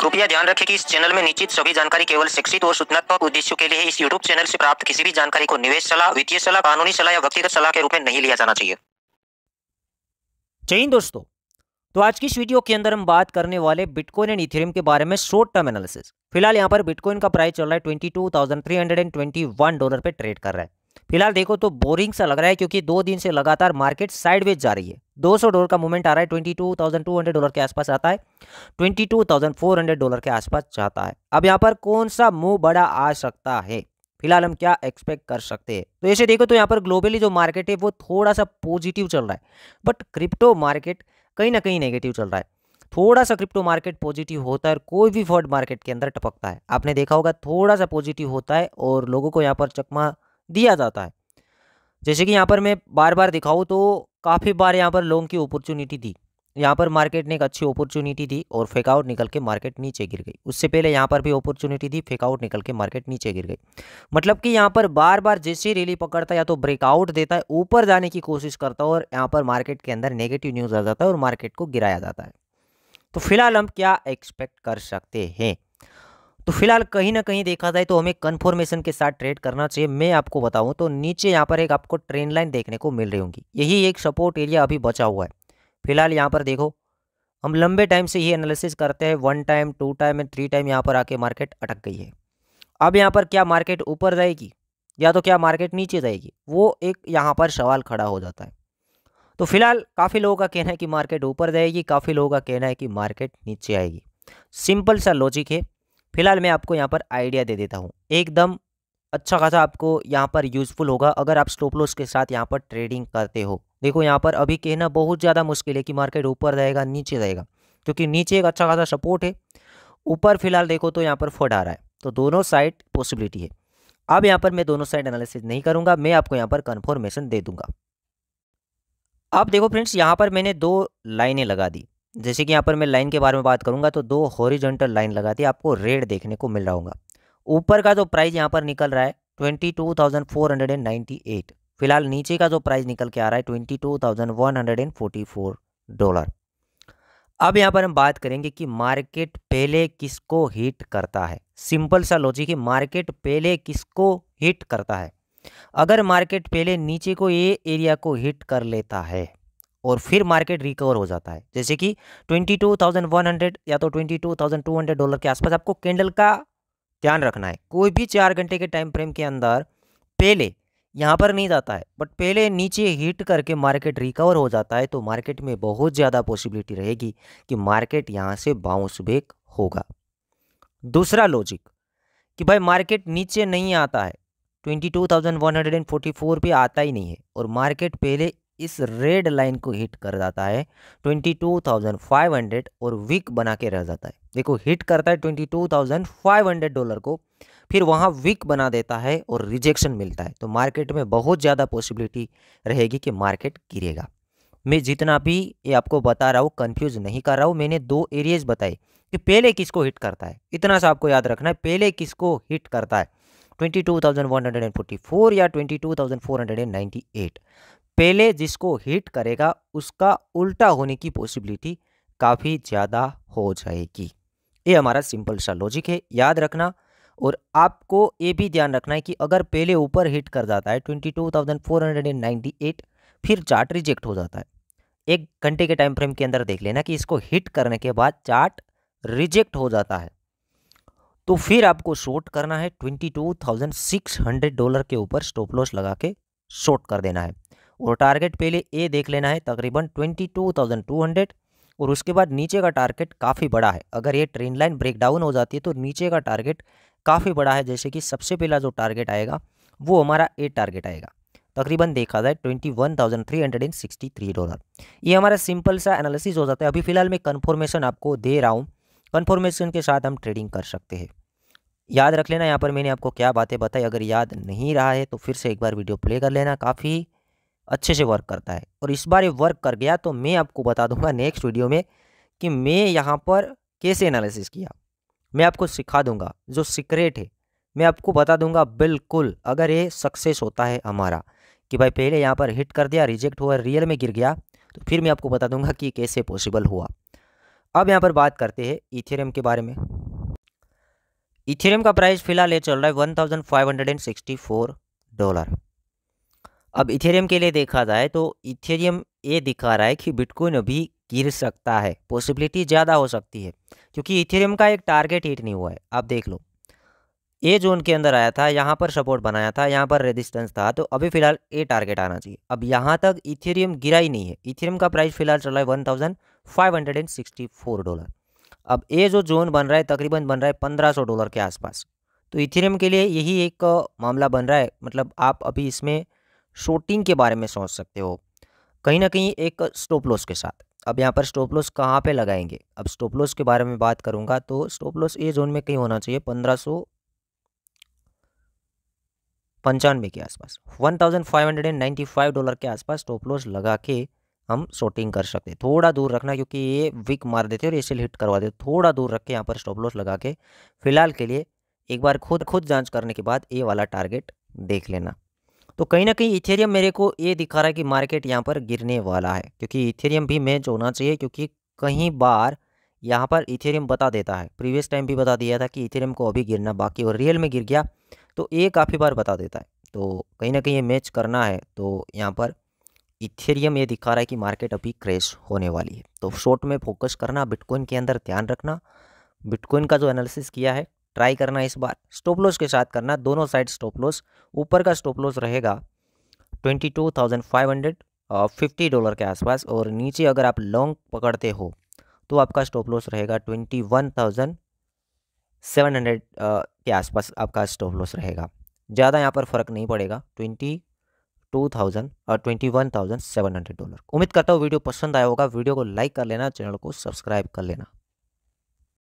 कृपया ध्यान रखें कि इस चैनल में निश्चित सभी जानकारी केवल शिक्षित और सूचनात्मक उद्देश्यों के लिए इस यूट्यूब चैनल से प्राप्त किसी भी जानकारी को निवेश सलाह वित्तीय सलाह कानूनी सलाह या व्यक्तिगत सलाह के रूप में नहीं लिया जाना चाहिए जय हिंद दोस्तों तो आज की इस वीडियो के अंदर हम बात करने वाले बिटकॉइन एंड इथेरियम के बारे में शॉर्ट टर्म एनालिसिस फिलहाल यहाँ पर बिटकॉइन का प्राइस चल रहा है twenty three hundred and twenty one dollar पर ट्रेड कर रहा है फिलहाल देखो तो बोरिंग सा लग रहा है क्योंकि दो दिन से लगातार मार्केट साइडवेज जा रही है 200 डॉलर का मूवमेंट आ रहा है 22,200 डॉलर के आसपास आता है 22,400 डॉलर के आसपास जाता है अब यहाँ पर कौन सा मूव बड़ा आ सकता है फिलहाल हम क्या एक्सपेक्ट कर सकते हैं तो ऐसे देखो तो यहाँ पर ग्लोबली जो मार्केट है वो थोड़ा सा पॉजिटिव चल रहा है बट क्रिप्टो मार्केट कहीं ना कहीं नेगेटिव चल रहा है थोड़ा सा क्रिप्टो मार्केट पॉजिटिव होता है और कोई भी फॉर्ड मार्केट के अंदर टपकता है आपने देखा होगा थोड़ा सा पॉजिटिव होता है और लोगों को यहाँ पर चकमा दिया जाता है जैसे कि यहाँ पर मैं बार बार दिखाऊँ तो काफ़ी बार यहाँ पर लोगों की अपॉर्चुनिटी थी यहाँ पर मार्केट ने एक अच्छी अपॉर्चुनिटी दी और फेकआउट निकल के मार्केट नीचे गिर गई उससे पहले यहाँ पर भी अपॉर्चुनिटी थी फेकआउट निकल के मार्केट नीचे गिर गई मतलब कि यहाँ पर बार बार जैसे रैली पकड़ता है या तो ब्रेकआउट देता है ऊपर जाने की कोशिश करता है और यहाँ पर मार्केट के अंदर नेगेटिव न्यूज़ आ जाता है और मार्केट को गिराया जाता है तो फिलहाल हम क्या एक्सपेक्ट कर सकते हैं तो फिलहाल कहीं ना कहीं देखा जाए तो हमें कन्फर्मेशन के साथ ट्रेड करना चाहिए मैं आपको बताऊं तो नीचे यहाँ पर एक आपको ट्रेन लाइन देखने को मिल रही होंगी यही एक सपोर्ट एरिया अभी बचा हुआ है फिलहाल यहाँ पर देखो हम लंबे टाइम से ही एनालिसिस करते हैं one time two time and three time यहाँ पर आके मार्केट अटक गई है अब यहाँ पर क्या मार्केट ऊपर जाएगी या तो क्या मार्केट नीचे जाएगी वो एक यहाँ पर सवाल खड़ा हो जाता है तो फिलहाल काफ़ी लोगों का कहना है कि मार्केट ऊपर जाएगी काफ़ी लोगों का कहना है कि मार्केट नीचे आएगी सिंपल सा लॉजिक है फिलहाल मैं आपको यहाँ पर आइडिया दे देता हूँ एकदम अच्छा खासा आपको यहाँ पर यूज़फुल होगा अगर आप स्टॉप लॉस के साथ यहाँ पर ट्रेडिंग करते हो देखो यहाँ पर अभी कहना बहुत ज़्यादा मुश्किल है कि मार्केट ऊपर रहेगा नीचे रहेगा क्योंकि नीचे एक अच्छा खासा सपोर्ट है ऊपर फिलहाल देखो तो यहाँ पर फोड आ रहा है तो दोनों साइड पॉसिबिलिटी है अब यहाँ पर मैं दोनों साइड एनालिसिस नहीं करूँगा मैं आपको यहाँ पर कन्फर्मेशन दे दूँगा आप देखो फ्रेंड्स यहाँ पर मैंने दो लाइनें लगा दी जैसे कि यहाँ पर मैं लाइन के बारे में बात करूँगा तो दो हॉरिजेंटल लाइन लगाती है आपको रेड देखने को मिल रहा होगा ऊपर का जो प्राइस यहाँ पर निकल रहा है twenty two thousand four hundred and ninety eight फिलहाल नीचे का जो प्राइस निकल के आ रहा है twenty two thousand one hundred and forty four dollar अब यहाँ पर हम बात करेंगे कि मार्केट पहले किसको हिट करता है सिंपल सा लॉजिक है मार्केट पहले किसको हिट करता है अगर मार्केट पहले नीचे को ये एरिया को हिट कर लेता है और फिर मार्केट रिकवर हो जाता है जैसे कि 22,100 या तो 22,200 डॉलर के आसपास आपको कैंडल का ध्यान रखना है कोई भी चार घंटे के टाइम फ्रेम के अंदर पहले यहाँ पर नहीं जाता है बट पहले नीचे हिट करके मार्केट रिकवर हो जाता है तो मार्केट में बहुत ज़्यादा पॉसिबिलिटी रहेगी कि मार्केट यहाँ से बाउंस बैक होगा दूसरा लॉजिक कि भाई मार्केट नीचे नहीं आता है 22,144 पे आता ही नहीं है और मार्केट पहले इस रेड लाइन को हिट कर जाता है 22,500 और वीक बना के रह जाता है देखो हिट करता है 22,500 डॉलर को फिर वहाँ वीक बना देता है और रिजेक्शन मिलता है तो मार्केट में बहुत ज़्यादा पॉसिबिलिटी रहेगी कि मार्केट गिरेगा मैं जितना भी ये आपको बता रहा हूँ कन्फ्यूज नहीं कर रहा हूँ मैंने दो एरियज बताए कि पहले किसको हिट करता है इतना सा आपको याद रखना है पहले किसको हिट करता है 22,144 या 22,498 पहले जिसको हिट करेगा उसका उल्टा होने की पॉसिबिलिटी काफ़ी ज़्यादा हो जाएगी ये हमारा सिंपल सा लॉजिक है याद रखना और आपको ये भी ध्यान रखना है कि अगर पहले ऊपर हिट कर जाता है twenty two thousand four hundred and ninety eight फिर चार्ट रिजेक्ट हो जाता है एक घंटे के टाइम फ्रेम के अंदर देख लेना कि इसको हिट करने के बाद चार्ट रिजेक्ट हो जाता है तो फिर आपको शॉर्ट करना है twenty two thousand six hundred dollar के ऊपर स्टॉप लॉस लगा के शॉर्ट कर देना है और टारगेट पहले ए देख लेना है तकरीबन twenty two thousand two hundred और उसके बाद नीचे का टारगेट काफ़ी बड़ा है अगर ये ट्रेंड लाइन ब्रेक डाउन हो जाती है तो नीचे का टारगेट काफ़ी बड़ा है जैसे कि सबसे पहला जो टारगेट आएगा वो हमारा ए टारगेट आएगा तकरीबन देखा जाए twenty one thousand three hundred and sixty three dollar ये हमारा सिंपल सा एनालिसिस हो जाता है अभी फिलहाल मैं कन्फर्मेशन आपको दे रहा हूँ कन्फर्मेशन के साथ हम ट्रेडिंग कर सकते हैं याद रख लेना यहाँ पर मैंने आपको क्या बातें बताई अगर याद नहीं रहा है तो फिर से एक बार वीडियो प्ले कर लेना काफ़ी अच्छे से वर्क करता है और इस बार ये वर्क कर गया तो मैं आपको बता दूंगा नेक्स्ट वीडियो में कि मैं यहाँ पर कैसे एनालिसिस किया मैं आपको सिखा दूंगा जो सीक्रेट है मैं आपको बता दूंगा बिल्कुल अगर ये सक्सेस होता है हमारा कि भाई पहले यहाँ पर हिट कर दिया रिजेक्ट हुआ रियल में गिर गया तो फिर मैं आपको बता दूंगा कि कैसे पॉसिबल हुआ अब यहाँ पर बात करते हैं इथेरियम के बारे में इथेरियम का प्राइस फिलहाल ये चल रहा है one thousand five hundred and sixty four dollar अब इथेरियम के लिए देखा जाए तो इथेरियम ये दिखा रहा है कि बिटकॉइन अभी गिर सकता है पॉसिबिलिटी ज़्यादा हो सकती है क्योंकि इथेरियम का एक टारगेट हिट नहीं हुआ है आप देख लो ये जोन के अंदर आया था यहाँ पर सपोर्ट बनाया था यहाँ पर रेजिस्टेंस था तो अभी फिलहाल ये टारगेट आना चाहिए अब यहाँ तक इथेरियम गिरा ही नहीं है इथेरियम का प्राइस फिलहाल चल रहा है one thousand five hundred and sixty four dollar अब ये जो जोन बन रहा है तकरीबन बन रहा है पंद्रह सौ डॉलर के आसपास तो इथेरियम के लिए यही एक मामला बन रहा है मतलब आप अभी इसमें शॉर्टिंग के बारे में सोच सकते हो कहीं ना कहीं एक स्टॉप लॉस के साथ अब यहाँ पर स्टॉप लॉस कहाँ पे लगाएंगे अब स्टॉप लॉस के बारे में बात करूँगा तो स्टॉप लॉस ए जोन में कहीं होना चाहिए पंद्रह सौ पंचानवे के आसपास one thousand five hundred and ninety five dollar के आसपास स्टॉप लॉस लगा के हम शॉर्टिंग कर सकते हैं थोड़ा दूर रखना क्योंकि ये विक मार देते और ये सेल हिट करवा देते थोड़ा दूर रख के यहाँ पर स्टॉप लॉस लगा के फिलहाल के लिए एक बार खुद खुद जांच करने के बाद ए वाला टारगेट देख लेना तो कहीं ना कहीं इथेरियम मेरे को ये दिखा रहा है कि मार्केट यहाँ पर गिरने वाला है क्योंकि इथेरियम भी मैच होना चाहिए क्योंकि कहीं बार यहाँ पर इथेरियम बता देता है प्रीवियस टाइम भी बता दिया था कि इथेरियम को अभी गिरना बाकी और रियल में गिर गया तो ये काफ़ी बार बता देता है तो कहीं ना कहीं ये मैच करना है तो यहाँ पर इथेरियम ये दिखा रहा है कि मार्केट अभी क्रैश होने वाली है तो शॉर्ट में फोकस करना बिटकॉइन के अंदर ध्यान रखना बिटकॉइन का जो एनालिसिस किया है ट्राई करना इस बार स्टॉप लॉस के साथ करना दोनों साइड स्टॉप लॉस ऊपर का स्टॉप लॉस रहेगा twenty two thousand five hundred fifty dollar के आसपास और नीचे अगर आप लॉन्ग पकड़ते हो तो आपका स्टॉप लॉस रहेगा twenty one thousand seven hundred के आसपास आपका स्टॉप लॉस रहेगा ज़्यादा यहाँ पर फ़र्क नहीं पड़ेगा ट्वेंटी टू थाउजेंड और twenty one thousand seven hundred dollar उम्मीद करता हूँ वीडियो पसंद आया होगा वीडियो को लाइक कर लेना चैनल को सब्सक्राइब कर लेना